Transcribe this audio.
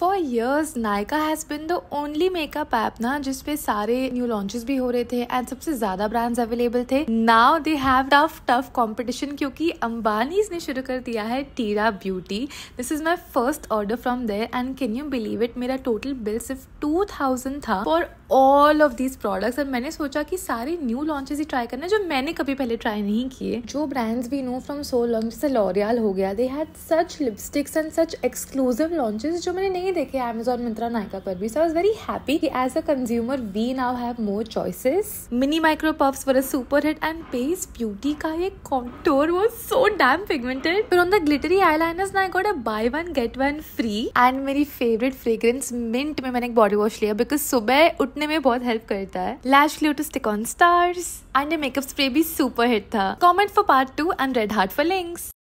for years Nykaa has been the only makeup app ना जिसपे सारे न्यू लॉन्चेस भी हो रहे थे एंड सबसे ज्यादा ब्रांड्स अवेलेबल थे now they have tough tough competition क्योंकि अंबानीज ने शुरू कर दिया है Tira beauty this is my first order from there and can you believe it मेरा टोटल बिल सिर्फ टू थाउजेंड था for all of these products और मैंने सोचा कि सारे न्यू लॉन्चेस ही ट्राई करना जो मैंने कभी पहले ट्राई नहीं किए जो ब्रांड्स भी नो फ्रॉम सो लॉन्च जैसे लॉरियाल हो गया they had such lipsticks and such exclusive launches जो मैंने नहीं नहीं देखे अमेजोन मिंत्रा नायका पर भी so I was very happy कि as a consumer we now have more choices mini micro puffs for a super hit and pace beauty का ये contour was so damn pigmented फिर ऑन द ग्लिटरी आईलाइनर्स ना I got a buy one get one free and मेरी favourite fragrance mint में मैंने एक body wash लिया because सुबह उठने में बहुत हेल्प करता है lash glue to stick on stars and makeup spray भी सुपर हिट था comment for part two and red heart for links